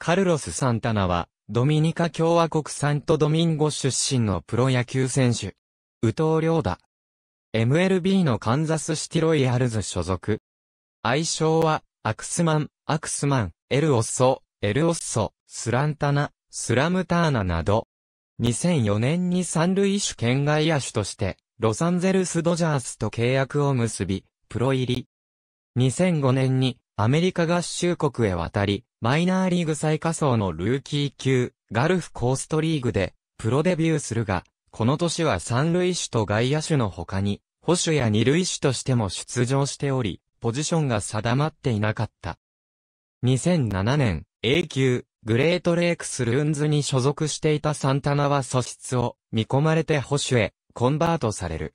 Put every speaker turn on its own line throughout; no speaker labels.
カルロス・サンタナは、ドミニカ共和国サントドミンゴ出身のプロ野球選手。宇藤良だ。MLB のカンザスシティロイヤルズ所属。愛称は、アクスマン、アクスマン、エルオッソ、エルオッソ、スランタナ、スラムターナなど。2004年に三塁手県外野手として、ロサンゼルスドジャースと契約を結び、プロ入り。2005年にアメリカ合衆国へ渡り、マイナーリーグ最下層のルーキー級、ガルフコーストリーグで、プロデビューするが、この年は三塁手と外野手の他に、保守や二塁手としても出場しており、ポジションが定まっていなかった。2007年、A 級、グレートレイクスルーンズに所属していたサンタナは素質を見込まれて保守へコンバートされる。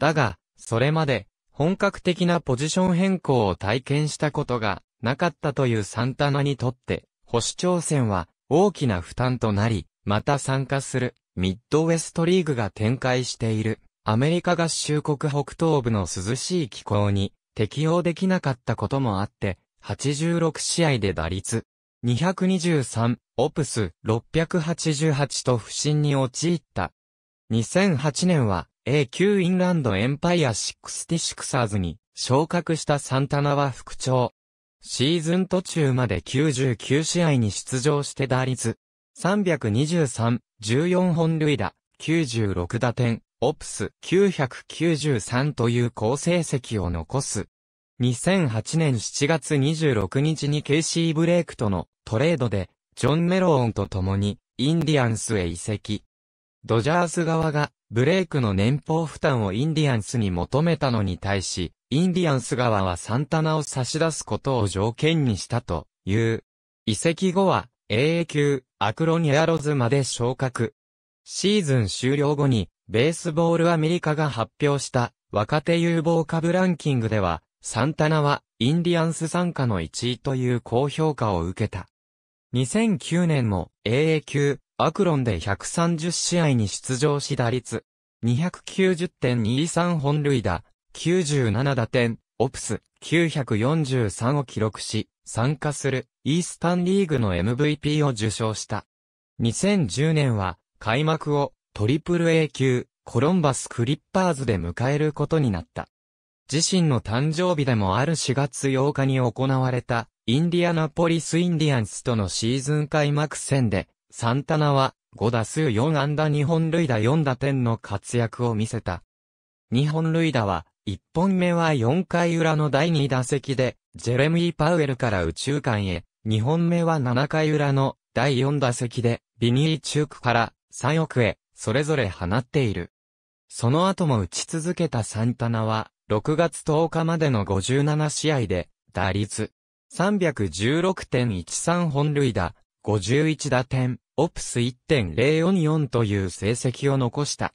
だが、それまで本格的なポジション変更を体験したことがなかったというサンタナにとって、保守挑戦は大きな負担となり、また参加するミッドウェストリーグが展開しているアメリカ合衆国北東部の涼しい気候に適応できなかったこともあって、86試合で打率223、オプス688と不振に陥った。2008年は a 級インランドエンパイア 66ers に昇格したサンタナは副長。シーズン途中まで99試合に出場して打率323、14本塁打、96打点、オプス993という好成績を残す。2008年7月26日にケイシー・ブレイクとのトレードで、ジョン・メローンと共にインディアンスへ移籍。ドジャース側がブレイクの年俸負担をインディアンスに求めたのに対し、インディアンス側はサンタナを差し出すことを条件にしたという。移籍後は AA 級アクロニアロズまで昇格。シーズン終了後にベースボールアメリカが発表した若手有望株ランキングでは、サンタナはインディアンス参加の1位という高評価を受けた。2009年も AA 級アクロンで130試合に出場し打率、290.23本塁打、97打点、オプス、943を記録し、参加する、イースタンリーグの MVP を受賞した。2010年は、開幕を、トリプル A 級、コロンバス・クリッパーズで迎えることになった。自身の誕生日でもある4月8日に行われた、インディアナポリス・インディアンスとのシーズン開幕戦で、サンタナは5打数4安打2本塁打4打点の活躍を見せた。2本塁打は、1本目は4回裏の第2打席で、ジェレミー・パウエルから宇宙間へ、2本目は7回裏の第4打席で、ビニー・チュークから3億へ、それぞれ放っている。その後も打ち続けたサンタナは、6月10日までの57試合で、打率316.13本塁打、51打点、オプス1.044という成績を残した。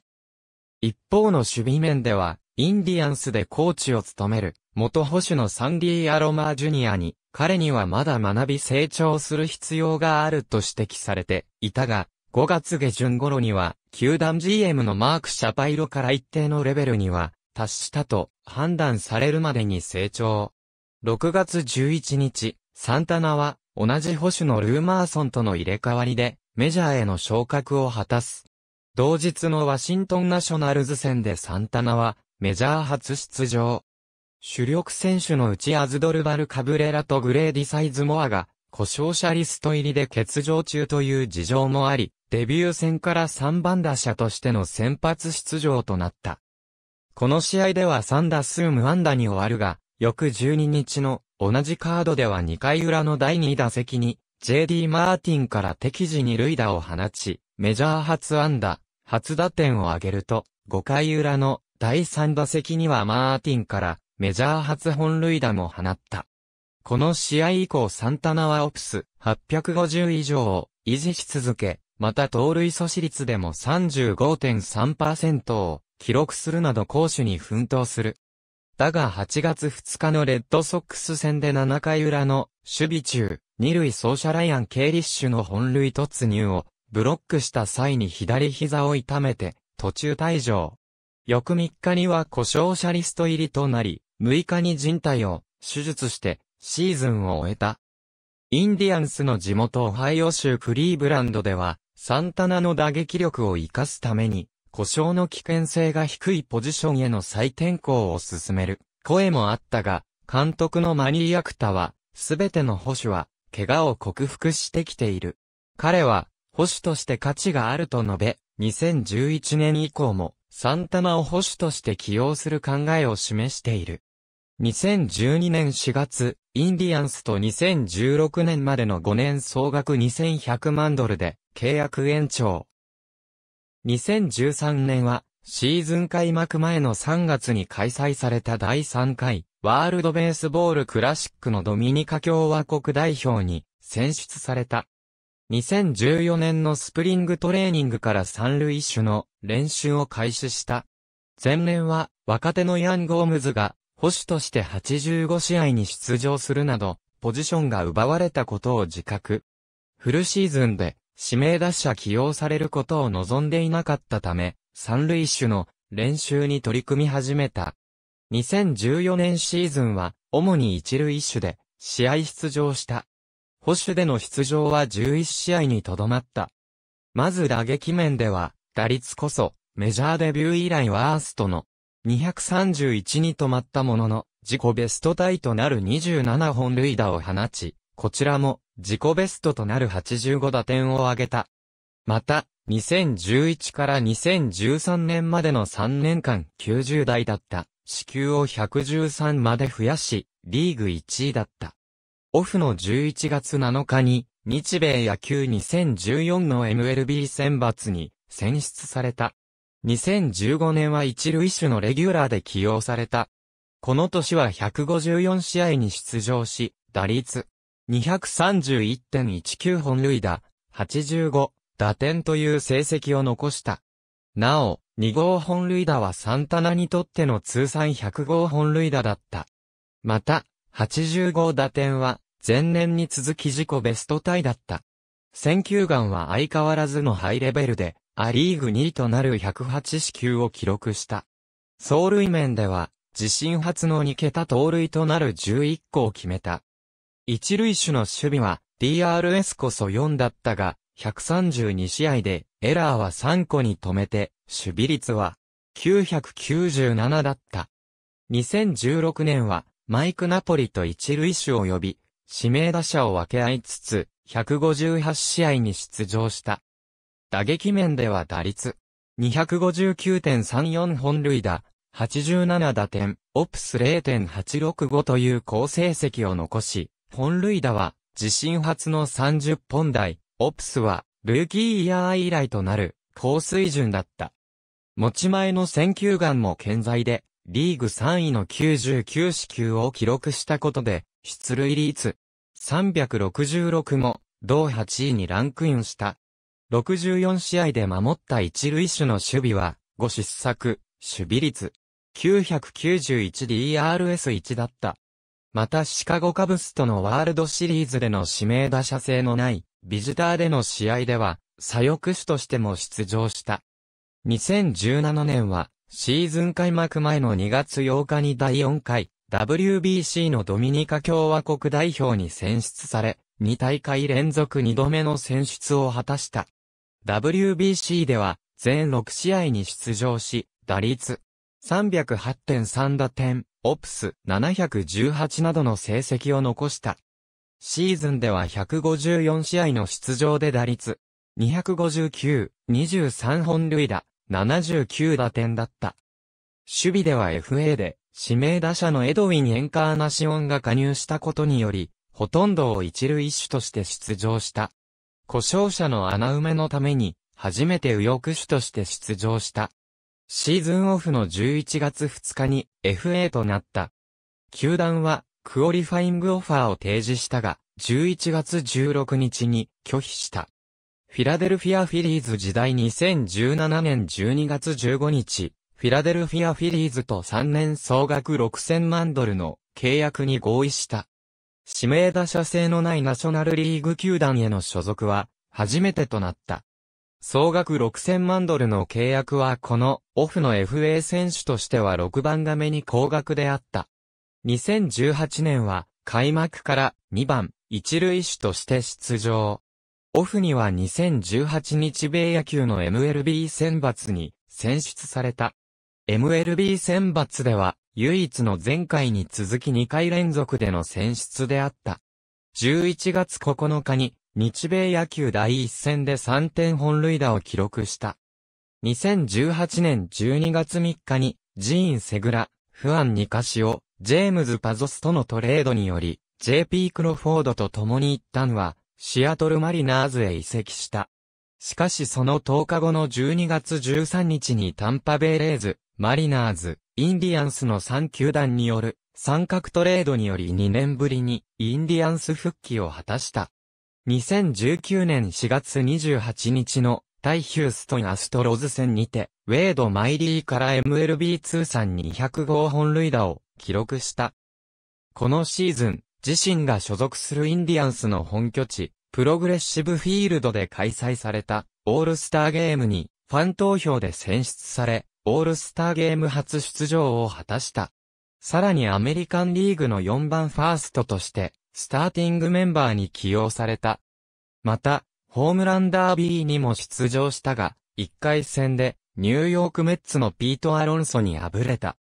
一方の守備面では、インディアンスでコーチを務める、元保守のサンディ・アロマージュニアに、彼にはまだ学び成長する必要があると指摘されていたが、5月下旬頃には、球団 GM のマーク・シャパイロから一定のレベルには、達したと判断されるまでに成長。6月11日、サンタナは同じ保守のルーマーソンとの入れ替わりで、メジャーへの昇格を果たす。同日のワシントンナショナルズ戦でサンタナは、メジャー初出場。主力選手のうちアズドルバル・カブレラとグレーディ・サイズモアが、故障者リスト入りで欠場中という事情もあり、デビュー戦から3番打者としての先発出場となった。この試合では3打数無安打に終わるが、翌12日の同じカードでは2回裏の第2打席に、JD マーティンから敵時に塁打を放ち、メジャー初安打、初打点を挙げると、5回裏の第3打席にはマーティンからメジャー初本塁打も放った。この試合以降サンタナはオプス850以上を維持し続け、また盗塁阻止率でも35.3%を記録するなど攻守に奮闘する。だが8月2日のレッドソックス戦で7回裏の守備中、二塁走者ライアン・ケイリッシュの本塁突入をブロックした際に左膝を痛めて途中退場。翌3日には故障者リスト入りとなり、6日に人体を手術してシーズンを終えた。インディアンスの地元オハイオ州クリーブランドでは、サンタナの打撃力を活かすために、故障の危険性が低いポジションへの再転向を進める声もあったが、監督のマニー・アクタは、すべての保守は、怪我を克服してきている。彼は、保守として価値があると述べ、2011年以降も、サンタマを保守として起用する考えを示している。2012年4月、インディアンスと2016年までの5年総額2100万ドルで、契約延長。2013年は、シーズン開幕前の3月に開催された第3回、ワールドベースボールクラシックのドミニカ共和国代表に選出された。2014年のスプリングトレーニングから三塁手の練習を開始した。前年は若手のヤン・ゴームズが保守として85試合に出場するなど、ポジションが奪われたことを自覚。フルシーズンで指名打者起用されることを望んでいなかったため、三塁手の練習に取り組み始めた。2014年シーズンは、主に一塁手で、試合出場した。保守での出場は11試合にとどまった。まず打撃面では、打率こそ、メジャーデビュー以来ワーストの、231に止まったものの、自己ベストタイとなる27本塁打を放ち、こちらも自己ベストとなる85打点を挙げた。また、2011から2013年までの3年間90代だった支給を113まで増やし、リーグ1位だった。オフの11月7日に、日米野球2014の MLB 選抜に選出された。2015年は一塁手のレギュラーで起用された。この年は154試合に出場し、打率231.19本塁打、85打点という成績を残した。なお、2号本塁打はサンタナにとっての通算100号本塁打だった。また、85打点は、前年に続き自己ベストタイだった。選球眼は相変わらずのハイレベルで、アリーグ2位となる108四球を記録した。走塁面では、自身初の2桁盗塁となる11個を決めた。一塁手の守備は DRS こそ4だったが、132試合でエラーは3個に止めて、守備率は997だった。2016年はマイク・ナポリと一塁手を呼び、指名打者を分け合いつつ、158試合に出場した。打撃面では打率、259.34本塁打、87打点、オプス0.865という好成績を残し、本塁打は、自身初の30本台、オプスは、ルーキーイヤー以来となる、高水準だった。持ち前の選球眼も健在で、リーグ3位の99四球を記録したことで、出塁率、366も、同8位にランクインした。64試合で守った一塁手の守備は、5失策、守備率、991DRS1 だった。またシカゴカブスとのワールドシリーズでの指名打者性のないビジターでの試合では左翼手としても出場した。2017年はシーズン開幕前の2月8日に第4回 WBC のドミニカ共和国代表に選出され、2大会連続2度目の選出を果たした。WBC では全6試合に出場し、打率308.3打点、オプス718などの成績を残した。シーズンでは154試合の出場で打率、259、23本塁打、79打点だった。守備では FA で、指名打者のエドウィン・エンカーナシオンが加入したことにより、ほとんどを一塁手として出場した。故障者の穴埋めのために、初めて右翼手として出場した。シーズンオフの11月2日に FA となった。球団はクオリファイングオファーを提示したが、11月16日に拒否した。フィラデルフィアフィリーズ時代2017年12月15日、フィラデルフィアフィリーズと3年総額6000万ドルの契約に合意した。指名打者制のないナショナルリーグ球団への所属は初めてとなった。総額6000万ドルの契約はこのオフの FA 選手としては6番がめに高額であった。2018年は開幕から2番一塁手として出場。オフには2018日米野球の MLB 選抜に選出された。MLB 選抜では唯一の前回に続き2回連続での選出であった。11月9日に日米野球第一戦で3点本塁打を記録した。2018年12月3日に、ジーン・セグラ、フアン・ニカシオ、ジェームズ・パゾスとのトレードにより、JP クロフォードと共に一旦は、シアトルマリナーズへ移籍した。しかしその10日後の12月13日にタンパベイレーズ、マリナーズ、インディアンスの3球団による、三角トレードにより2年ぶりにインディアンス復帰を果たした。2019年4月28日の対ヒューストンアストロズ戦にて、ウェイド・マイリーから MLB 通算200号本塁打を記録した。このシーズン、自身が所属するインディアンスの本拠地、プログレッシブフィールドで開催されたオールスターゲームにファン投票で選出され、オールスターゲーム初出場を果たした。さらにアメリカンリーグの4番ファーストとして、スターティングメンバーに起用された。また、ホームランダービーにも出場したが、1回戦でニューヨークメッツのピート・アロンソに敗れた。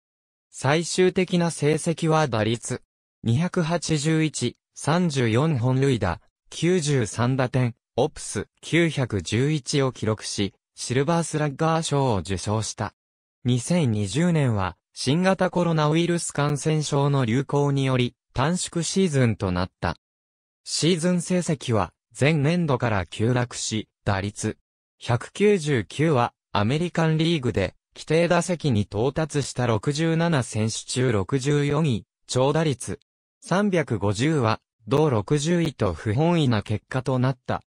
最終的な成績は打率281、34本塁打、93打点、オプス911を記録し、シルバースラッガー賞を受賞した。2020年は、新型コロナウイルス感染症の流行により、短縮シーズンとなった。シーズン成績は前年度から急落し、打率199はアメリカンリーグで規定打席に到達した67選手中64位、長打率350は同60位と不本意な結果となった。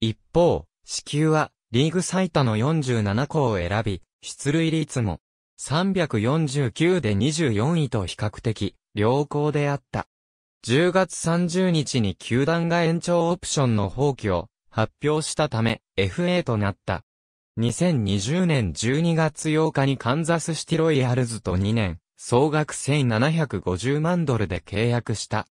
一方、支給はリーグ最多の47個を選び、出塁率も349で24位と比較的良好であった。10月30日に球団が延長オプションの放棄を発表したため FA となった。2020年12月8日にカンザスシティロイヤルズと2年、総額1750万ドルで契約した。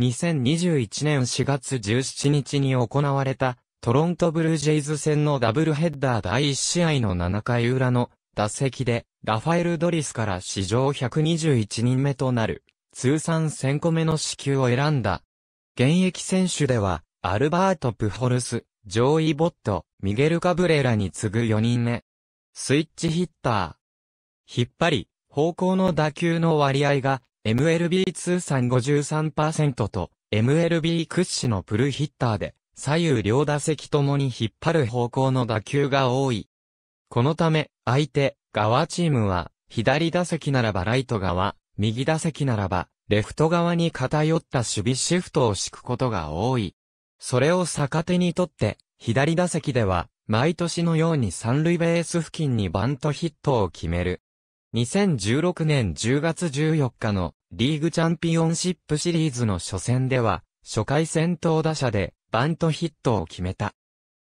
2021年4月17日に行われたトロントブルージェイズ戦のダブルヘッダー第1試合の7回裏の打席で、ラファエル・ドリスから史上121人目となる、通算1000個目の支給を選んだ。現役選手では、アルバート・プホルス、ジョーイ・ボット、ミゲル・カブレラに次ぐ4人目。スイッチヒッター。引っ張り、方向の打球の割合が、MLB 通算53%と、MLB 屈指のプルヒッターで、左右両打席ともに引っ張る方向の打球が多い。このため、相手、側チームは、左打席ならばライト側、右打席ならば、レフト側に偏った守備シフトを敷くことが多い。それを逆手にとって、左打席では、毎年のように三塁ベース付近にバントヒットを決める。2016年10月14日のリーグチャンピオンシップシリーズの初戦では、初回先頭打者でバントヒットを決めた。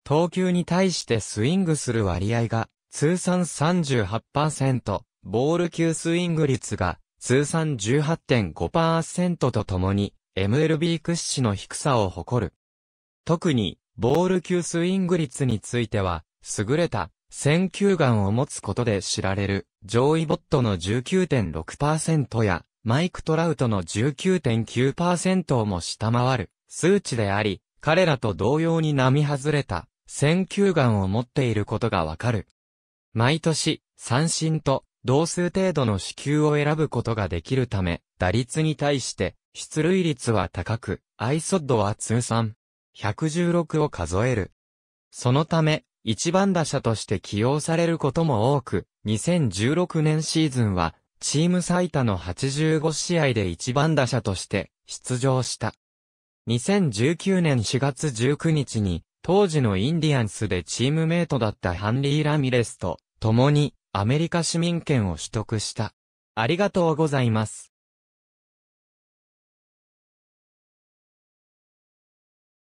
投球に対してスイングする割合が通算38%、ボール級スイング率が通算18.5%とともに MLB 屈指の低さを誇る。特に、ボール級スイング率については、優れた、選球眼を持つことで知られる、上位ボットの19.6%や、マイク・トラウトの19.9%をも下回る、数値であり、彼らと同様に並外れた、選球眼を持っていることがわかる。毎年、三振と同数程度の支給を選ぶことができるため、打率に対して出塁率は高く、アイソッドは通算116を数える。そのため、一番打者として起用されることも多く、2016年シーズンは、チーム最多の85試合で一番打者として出場した。2019年4月19日に当時のインディアンスでチームメイトだったハンリー・ラミレスと共にアメリカ市民権を取得した。ありがとうございます。